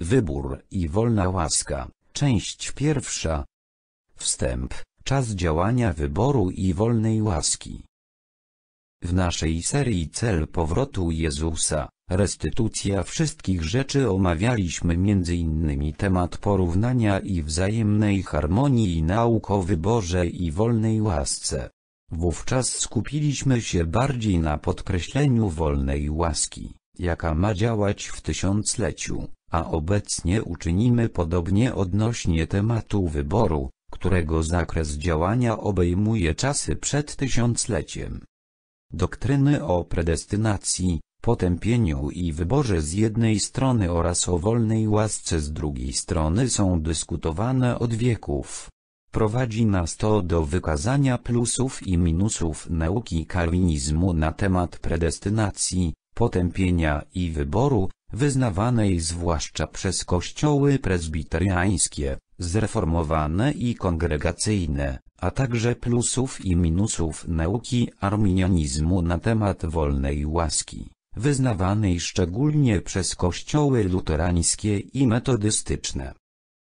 Wybór i wolna łaska, część pierwsza. Wstęp, czas działania wyboru i wolnej łaski. W naszej serii Cel powrotu Jezusa, restytucja wszystkich rzeczy omawialiśmy m.in. temat porównania i wzajemnej harmonii nauk o wyborze i wolnej łasce. Wówczas skupiliśmy się bardziej na podkreśleniu wolnej łaski, jaka ma działać w tysiącleciu a obecnie uczynimy podobnie odnośnie tematu wyboru, którego zakres działania obejmuje czasy przed tysiącleciem. Doktryny o predestynacji, potępieniu i wyborze z jednej strony oraz o wolnej łasce z drugiej strony są dyskutowane od wieków. Prowadzi nas to do wykazania plusów i minusów nauki kalwinizmu na temat predestynacji, potępienia i wyboru, wyznawanej zwłaszcza przez kościoły prezbiteriańskie, zreformowane i kongregacyjne, a także plusów i minusów nauki arminianizmu na temat wolnej łaski, wyznawanej szczególnie przez kościoły luterańskie i metodystyczne.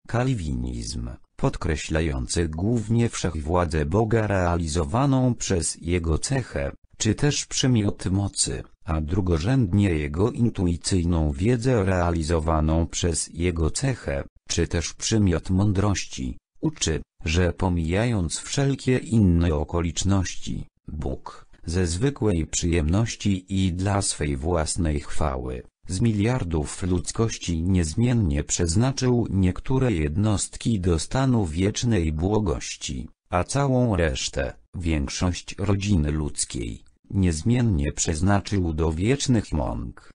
Kalwinizm podkreślający głównie wszechwładzę Boga realizowaną przez jego cechę, czy też przymiot mocy, a drugorzędnie jego intuicyjną wiedzę realizowaną przez jego cechę, czy też przymiot mądrości, uczy, że pomijając wszelkie inne okoliczności, Bóg, ze zwykłej przyjemności i dla swej własnej chwały, z miliardów ludzkości niezmiennie przeznaczył niektóre jednostki do stanu wiecznej błogości, a całą resztę, większość rodziny ludzkiej, niezmiennie przeznaczył do wiecznych mąk.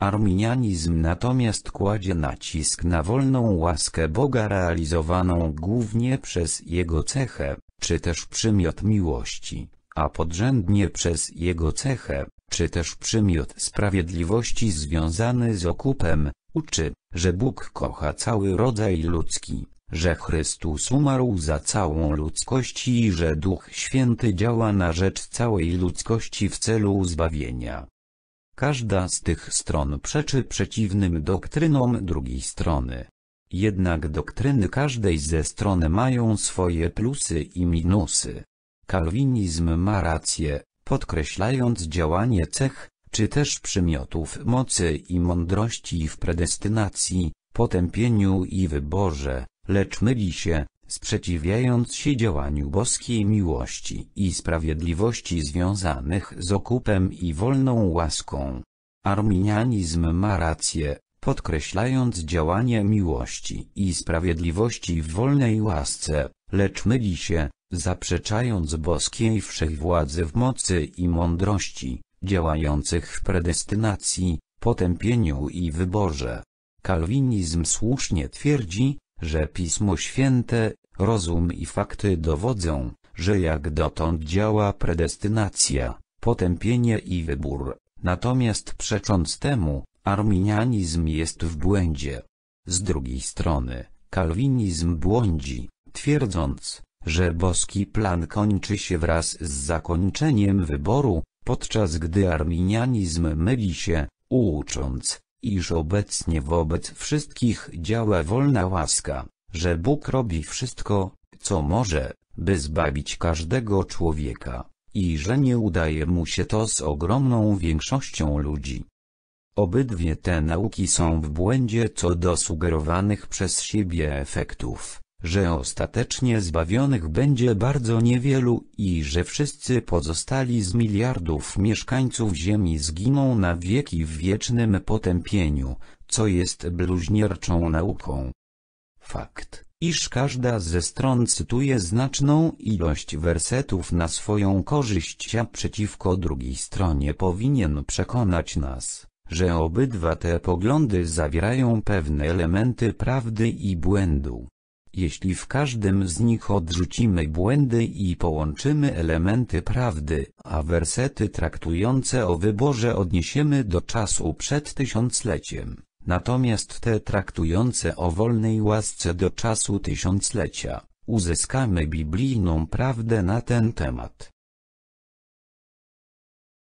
Arminianizm natomiast kładzie nacisk na wolną łaskę Boga realizowaną głównie przez jego cechę, czy też przymiot miłości, a podrzędnie przez jego cechę, czy też przymiot sprawiedliwości związany z okupem, uczy, że Bóg kocha cały rodzaj ludzki, że Chrystus umarł za całą ludzkość i że Duch Święty działa na rzecz całej ludzkości w celu zbawienia. Każda z tych stron przeczy przeciwnym doktrynom drugiej strony. Jednak doktryny każdej ze stron mają swoje plusy i minusy. Kalwinizm ma rację, podkreślając działanie cech, czy też przymiotów mocy i mądrości w predestynacji, potępieniu i wyborze, Lecz myli się, sprzeciwiając się działaniu boskiej miłości i sprawiedliwości związanych z okupem i wolną łaską. Arminianizm ma rację, podkreślając działanie miłości i sprawiedliwości w wolnej łasce, lecz myli się, zaprzeczając boskiej wszechwładzy w mocy i mądrości, działających w predestynacji, potępieniu i wyborze. Kalwinizm słusznie twierdzi, że Pismo Święte, rozum i fakty dowodzą, że jak dotąd działa predestynacja, potępienie i wybór, natomiast przecząc temu, arminianizm jest w błędzie. Z drugiej strony, kalwinizm błądzi, twierdząc, że boski plan kończy się wraz z zakończeniem wyboru, podczas gdy arminianizm myli się, ucząc, iż obecnie wobec wszystkich działa wolna łaska, że Bóg robi wszystko, co może, by zbawić każdego człowieka, i że nie udaje mu się to z ogromną większością ludzi. Obydwie te nauki są w błędzie co do sugerowanych przez siebie efektów, że ostatecznie zbawionych będzie bardzo niewielu i że wszyscy pozostali z miliardów mieszkańców Ziemi zginą na wieki w wiecznym potępieniu, co jest bluźnierczą nauką. Fakt, iż każda ze stron cytuje znaczną ilość wersetów na swoją korzyść, a przeciwko drugiej stronie powinien przekonać nas, że obydwa te poglądy zawierają pewne elementy prawdy i błędu. Jeśli w każdym z nich odrzucimy błędy i połączymy elementy prawdy, a wersety traktujące o wyborze odniesiemy do czasu przed tysiącleciem, natomiast te traktujące o wolnej łasce do czasu tysiąclecia, uzyskamy biblijną prawdę na ten temat.